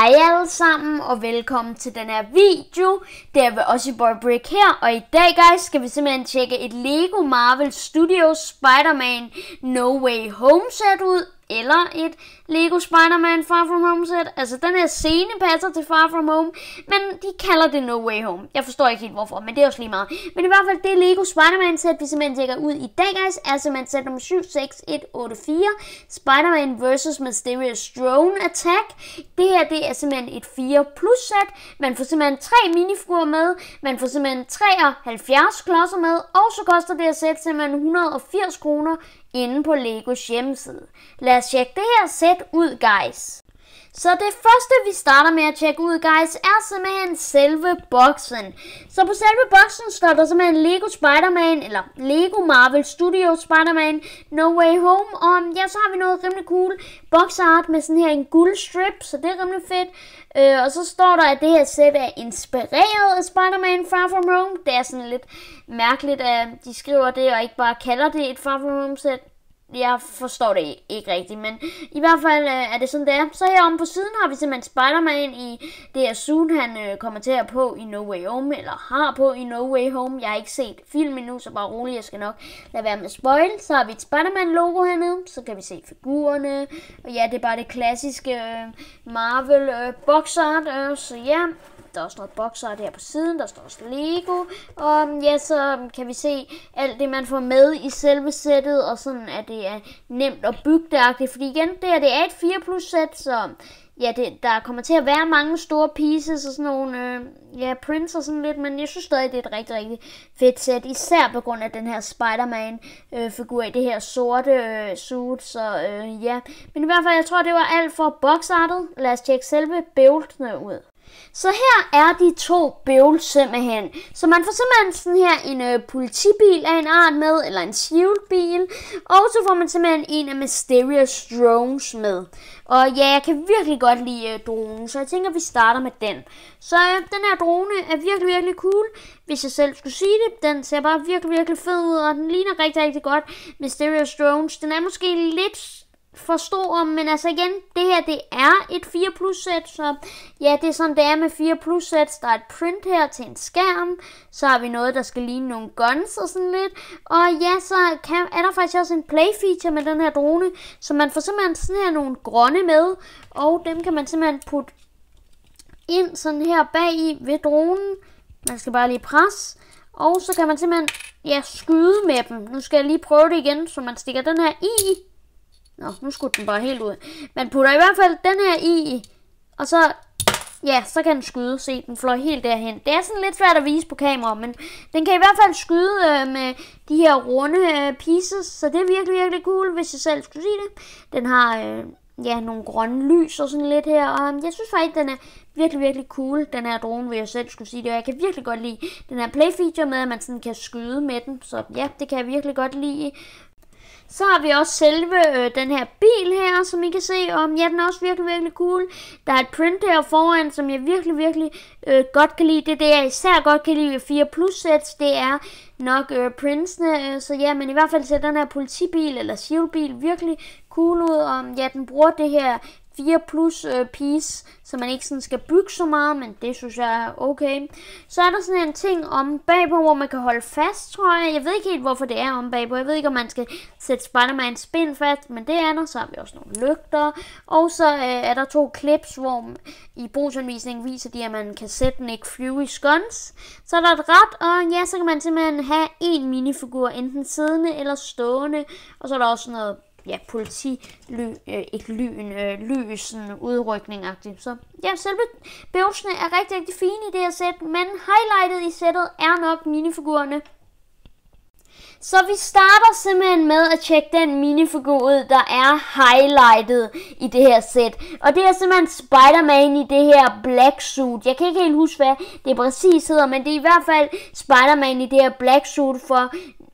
Hej alle sammen og velkommen til den her video. Det er også Boy Brick her, og i dag guys skal vi simpelthen tjekke et Lego Marvel Studios Spider-Man No Way Home sæt ud eller et Lego Spider-Man Far From Home set. Altså, den her scene passer til Far From Home, men de kalder det No Way Home. Jeg forstår ikke helt hvorfor, men det er også lige meget. Men i hvert fald, det Lego Spider-Man set, vi simpelthen tjekker ud i dag, guys, er simpelthen set nummer 76184, Spider-Man vs. Mysterious Drone Attack. Det her, det er simpelthen et 4 plus set. Man får simpelthen tre minifigurer med, man får simpelthen 73 klodser med, og så koster det her sæt simpelthen 180 kroner inde på Legos hjemmeside. Lad os tjekke det her sæt ud, guys. Så det første, vi starter med at tjekke ud, guys, er simpelthen selve boksen. Så på selve boksen står der simpelthen Lego Spider-Man, eller Lego Marvel Studios Spider-Man No Way Home. Og ja, så har vi noget rimelig cool boxart med sådan her en guld strip, så det er rimelig fedt. Øh, og så står der, at det her sæt er inspireret af Spider-Man Far From Home. Det er sådan lidt mærkeligt, at de skriver det og ikke bare kalder det et Far From Home-sæt jeg forstår det ikke rigtigt, men i hvert fald øh, er det sådan, det er. Så heromme på siden har vi simpelthen Spider-Man i det her suit, han øh, at på i No Way Home, eller har på i No Way Home. Jeg har ikke set filmen nu, så bare rolig, jeg skal nok lade være med spoil. Så har vi et Spider-Man-logo hernede, så kan vi se figurerne, og ja, det er bare det klassiske øh, Marvel øh, art, øh, så ja der også noget bokser der på siden, der står også Lego. Og mm, ja, så mm, kan vi se alt det, man får med i selve sættet, og sådan, at det er nemt at bygge det. Fordi igen, det her, det er et 4 plus sæt, så ja, det, der kommer til at være mange store pieces og sådan nogle øh, ja, prints og sådan lidt, men jeg synes stadig, det er et rigtig, rigtig fedt sæt, især på grund af den her Spider-Man-figur øh, i det her sorte øh, suit, så øh, ja. Men i hvert fald, jeg tror, det var alt for boxartet. Lad os tjekke selve buildene ud. Så her er de to bøvl simpelthen. Så man får simpelthen sådan her en ø, øh, politibil af en art med, eller en shieldbil. Og så får man simpelthen en af Mysterious Drones med. Og ja, jeg kan virkelig godt lide ø, øh, dronen, så jeg tænker, vi starter med den. Så ø, øh, den her drone er virkelig, virkelig cool. Hvis jeg selv skulle sige det, den ser bare virkelig, virkelig fed ud, og den ligner rigtig, rigtig godt Mysterious Drones. Den er måske lidt for om, men altså igen, det her det er et 4 plus sæt, så ja, det er sådan det er med 4 plus sæt. Der er et print her til en skærm, så har vi noget, der skal ligne nogle guns og sådan lidt. Og ja, så kan, er der faktisk også en play feature med den her drone, så man får simpelthen sådan her nogle grønne med, og dem kan man simpelthen putte ind sådan her bag i ved dronen. Man skal bare lige presse, og så kan man simpelthen ja, skyde med dem. Nu skal jeg lige prøve det igen, så man stikker den her i Nå, nu skulle den bare helt ud. Man putter i hvert fald den her i, og så, ja, så kan den skyde. Se, den fløj helt derhen. Det er sådan lidt svært at vise på kamera, men den kan i hvert fald skyde øh, med de her runde øh, pieces, så det er virkelig, virkelig cool, hvis jeg selv skulle sige det. Den har... Øh, ja, nogle grønne lys og sådan lidt her. Og øh, jeg synes faktisk, den er virkelig, virkelig cool, den her drone, vil jeg selv skulle sige det. Og jeg kan virkelig godt lide den her play feature med, at man sådan kan skyde med den. Så ja, det kan jeg virkelig godt lide. Så har vi også selve øh, den her bil her, som I kan se, og ja, den er også virkelig, virkelig cool. Der er et print her foran, som jeg virkelig, virkelig øh, godt kan lide. Det, det jeg især godt kan lide 4 plus sets, det er nok øh, prinsene. Øh, så ja, men i hvert fald ser den her politibil eller civilbil virkelig cool ud. Og ja, den bruger det her 4 plus øh, piece, så man ikke sådan skal bygge så meget, men det synes jeg er okay. Så er der sådan en ting om bagpå, hvor man kan holde fast, tror jeg. Jeg ved ikke helt, hvorfor det er om bagpå. Jeg ved ikke, om man skal sætte spider man spin fast, men det er der. Så har vi også nogle lygter. Og så øh, er der to clips, hvor i brugsanvisningen viser de, at man kan sætte Nick Fury skåns. Så er der et ret, og ja, så kan man simpelthen have en minifigur, enten siddende eller stående. Og så er der også noget ja, politi, ly, øh, ikke lyn, øh, lysen, udrykning -agtigt. Så ja, selve bøvsene er rigtig, rigtig fine i det her sæt, men highlightet i sættet er nok minifigurerne. Så vi starter simpelthen med at tjekke den minifigur ud, der er highlightet i det her sæt. Og det er simpelthen Spider-Man i det her black suit. Jeg kan ikke helt huske, hvad det præcis hedder, men det er i hvert fald Spider-Man i det her black suit, for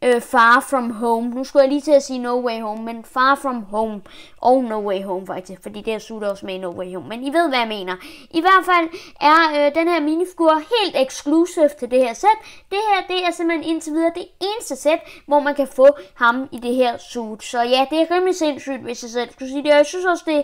øh, Far From Home. Nu skulle jeg lige til at sige No Way Home, men Far From Home og No Way Home faktisk, fordi det er slutter også med No Way Home. Men I ved, hvad jeg mener. I hvert fald er øh, den her minifigur helt eksklusiv til det her sæt. Det her, det er simpelthen indtil videre det eneste sæt, hvor man kan få ham i det her suit. Så ja, det er rimelig sindssygt, hvis jeg selv skulle sige det. Og jeg synes også, det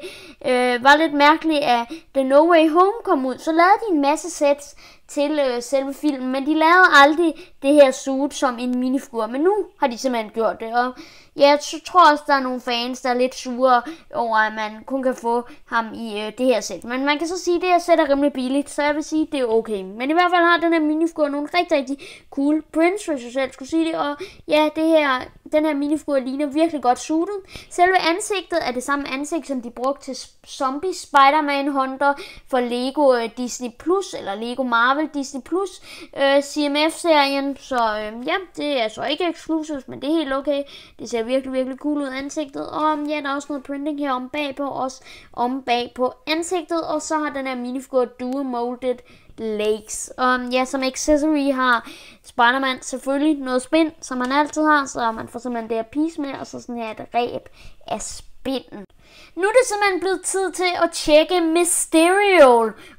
øh, var lidt mærkeligt, at The No Way Home kom ud. Så lavede de en masse sæt, til øh, selve filmen, men de lavede aldrig det her suit som en minifigur, men nu har de simpelthen gjort det, og ja, jeg tror også, der er nogle fans, der er lidt sure over, at man kun kan få ham i øh, det her sæt, men man kan så sige, at det her sæt er rimelig billigt, så jeg vil sige, at det er okay, men i hvert fald har den her minifigur nogle rigtig, rigtig cool prints, hvis jeg selv skulle sige det, og ja, det her den her minifigur ligner virkelig godt suitet. Selve ansigtet er det samme ansigt, som de brugte til Zombie Spider-Man Hunter for Lego øh, Disney Plus, eller Lego Marvel Disney Plus øh, CMF-serien. Så øh, ja, det er så ikke eksklusivt, men det er helt okay. Det ser virkelig, virkelig cool ud ansigtet. Og øhm, ja, der er også noget printing her om bagpå, også om bag på ansigtet. Og så har den her minifigur dual molded Lakes. Og ja, som accessory har Spider-Man selvfølgelig noget spind, som han altid har, så man får simpelthen det her piece med, og så sådan her et ræb af spinden. Nu er det simpelthen blevet tid til at tjekke Mysterio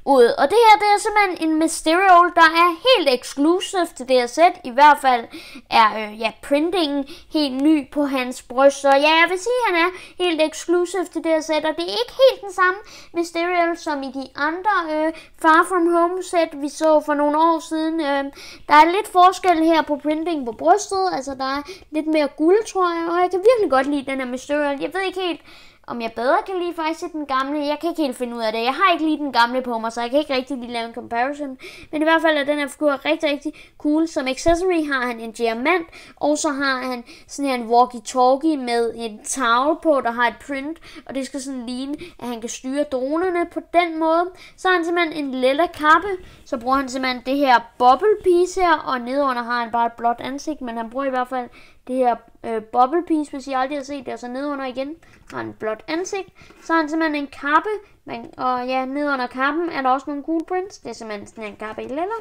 ud. Og det her, det er simpelthen en Mysterio, der er helt eksklusiv til det her sæt. I hvert fald er øh, ja, printingen helt ny på hans bryst. Så ja, jeg vil sige, at han er helt eksklusiv til det her sæt. Og det er ikke helt den samme Mysterio som i de andre øh, Far From Home sæt, vi så for nogle år siden. Øh, der er lidt forskel her på printing på brystet. Altså, der er lidt mere guld, tror jeg. Og jeg kan virkelig godt lide den her Mysterio. Jeg ved ikke helt om jeg bedre kan lide faktisk den gamle. Jeg kan ikke helt finde ud af det. Jeg har ikke lige den gamle på mig, så jeg kan ikke rigtig lige lave en comparison. Men i hvert fald er den her figur rigtig, rigtig cool. Som accessory har han en diamant, og så har han sådan her en walkie-talkie med en towel på, der har et print. Og det skal sådan ligne, at han kan styre dronerne på den måde. Så har han simpelthen en lille kappe, så bruger han simpelthen det her bubble piece her, og nedenunder har han bare et blåt ansigt, men han bruger i hvert fald det her øh, bubble piece, hvis I aldrig har set det, og så nedenunder igen har han et blåt ansigt. Så har han simpelthen en kappe, men, og ja, nedenunder kappen er der også nogle cool prints, det er simpelthen sådan en kappe i lilla.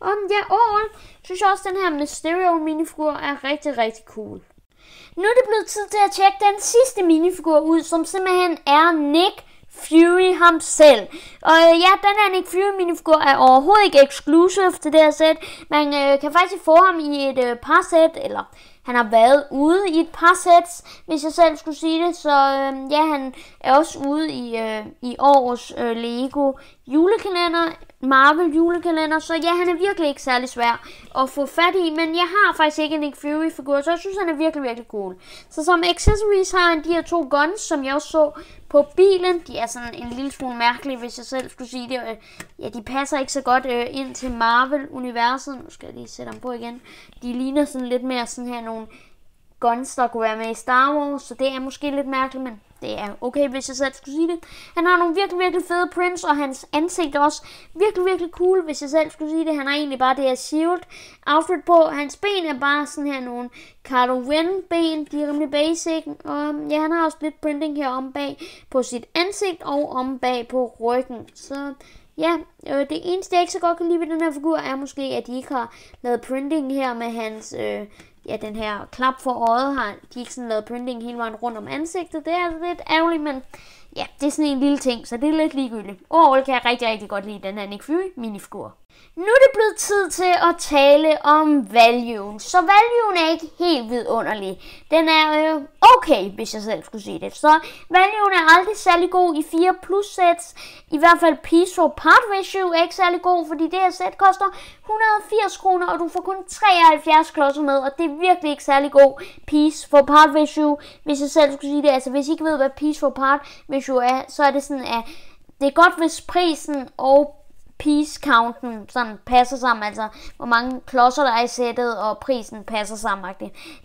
Og ja, overall synes jeg også, at den her Mysterio minifigur er rigtig, rigtig cool. Nu er det blevet tid til at tjekke den sidste minifigur ud, som simpelthen er Nick Fury ham selv. Og øh, ja, den her Nick Fury minifigur er overhovedet ikke exclusive til det her sæt. Man øh, kan faktisk få ham i et øh, par sæt, eller han har været ude i et par sets, hvis jeg selv skulle sige det. Så øh, ja, han er også ude i, øh, i årets øh, Lego julekalender, Marvel julekalender. Så ja, han er virkelig ikke særlig svær at få fat i. Men jeg har faktisk ikke en Nick Fury-figur, så jeg synes, han er virkelig, virkelig cool. Så som accessories har han de her to guns, som jeg også så på bilen. De er sådan en lille smule mærkelige, hvis jeg selv skulle sige det. Øh, ja, de passer ikke så godt øh, ind til Marvel-universet. Nu skal jeg lige sætte dem på igen. De ligner sådan lidt mere sådan her nogle nogle guns, der kunne være med i Star Wars, så det er måske lidt mærkeligt, men det er okay, hvis jeg selv skulle sige det. Han har nogle virkelig, virkelig fede prints, og hans ansigt er også virkelig, virkelig cool, hvis jeg selv skulle sige det. Han har egentlig bare det her shield outfit på. Hans ben er bare sådan her nogle Carlo Ren ben, de er rimelig basic. Og um, ja, han har også lidt printing her om bag på sit ansigt og om bag på ryggen. Så Ja, øh, det eneste, jeg ikke så godt kan lide ved den her figur, er måske, at de ikke har lavet printing her med hans øh, ja, den her klap for øjet har de ikke sådan lavet printing hele vejen rundt om ansigtet. Det er lidt ærgerligt, men ja, det er sådan en lille ting, så det er lidt ligegyldigt. Overhovedet kan jeg rigtig, rigtig godt lide den her Nick Fury minifigur. Nu er det blevet tid til at tale om valuen. Så valuen er ikke helt vidunderlig. Den er jo øh, okay, hvis jeg selv skulle sige det. Så valuen er aldrig særlig god i 4 plus sets. I hvert fald piece for part ratio er ikke særlig god, fordi det her sæt koster 180 kroner, og du får kun 73 klodser med, og det er virkelig ikke særlig god piece for part ratio, hvis jeg selv skulle sige det. Altså hvis I ikke ved, hvad piece for part ratio er, så er det sådan, at det er godt, hvis prisen og piece counten sådan passer sammen, altså hvor mange klodser der er i sættet, og prisen passer sammen.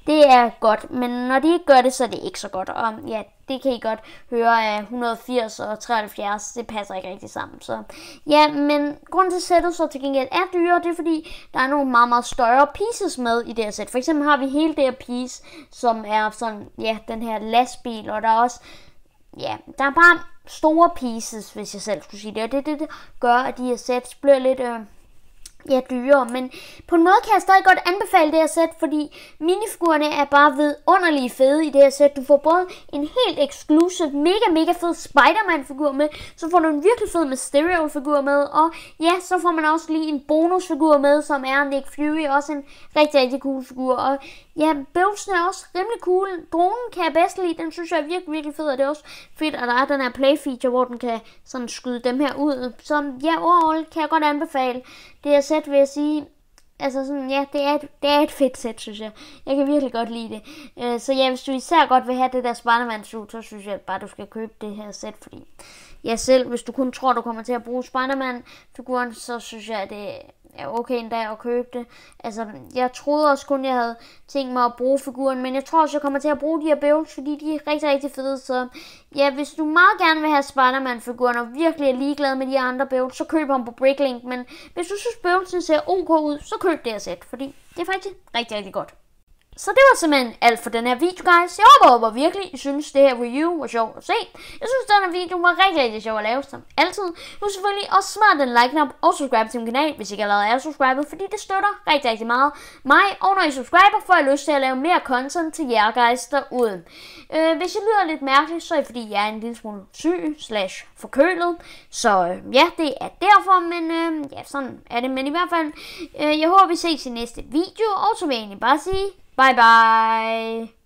Det er godt, men når de ikke gør det, så er det ikke så godt. Og ja, det kan I godt høre af 180 og 73, det passer ikke rigtig sammen. Så ja, men grunden til sættet så til gengæld er dyre, det er fordi, der er nogle meget, meget større pieces med i det her sæt. For eksempel har vi hele det her piece, som er sådan, ja, den her lastbil, og der er også Ja, der er bare store pieces, hvis jeg selv skulle sige det. Og det det, det, gør, at de her sets bliver lidt... Øh, ja, dyre, men på en måde kan jeg stadig godt anbefale det her sæt, fordi minifigurerne er bare vidunderlige fede i det her sæt. Du får både en helt eksklusiv, mega, mega fed Spider-Man-figur med, så får du en virkelig fed Mysterio-figur med, og ja, så får man også lige en bonusfigur med, som er Nick Fury, også en rigtig, rigtig cool figur, og Ja, bøvsen er også rimelig cool. Dronen kan jeg bedst lide. Den synes jeg er virkelig, virkelig fed. Og det er også fedt, at der er den her play feature, hvor den kan sådan skyde dem her ud. Så ja, overall kan jeg godt anbefale det her sæt, vil jeg sige. Altså sådan, ja, det er, et, det er et fedt sæt, synes jeg. Jeg kan virkelig godt lide det. Øh, så ja, hvis du især godt vil have det der spider suit, så synes jeg bare, du skal købe det her sæt, fordi jeg selv, hvis du kun tror, du kommer til at bruge Spider-Man-figuren, så synes jeg, at det okay endda at købe det. Altså, jeg troede også kun, jeg havde tænkt mig at bruge figuren, men jeg tror også, jeg kommer til at bruge de her bævels, fordi de er rigtig, rigtig fede. Så ja, hvis du meget gerne vil have Spider-Man-figuren og virkelig er ligeglad med de andre bævels, så køb ham på Bricklink. Men hvis du synes, bævelsen ser ok ud, så køb det her sæt, fordi det er faktisk rigtig, rigtig godt. Så det var simpelthen alt for den her video, guys. Jeg håber, håber virkelig, I synes, det her review var sjovt at se. Jeg synes, den her video var rigtig, rigtig sjov at lave, som altid. Nu selvfølgelig også smart den like-knap og subscribe til min kanal, hvis I ikke allerede er subscribet, fordi det støtter rigtig, rigtig meget mig. Og når I subscriber, får jeg lyst til at lave mere content til jer, guys, derude. Øh, hvis jeg lyder lidt mærkeligt, så er det fordi, jeg er en lille smule syg slash forkølet. Så øh, ja, det er derfor, men øh, ja, sådan er det. Men i hvert fald, øh, jeg håber, vi ses i næste video, og så vil jeg egentlig bare sige... Bye bye.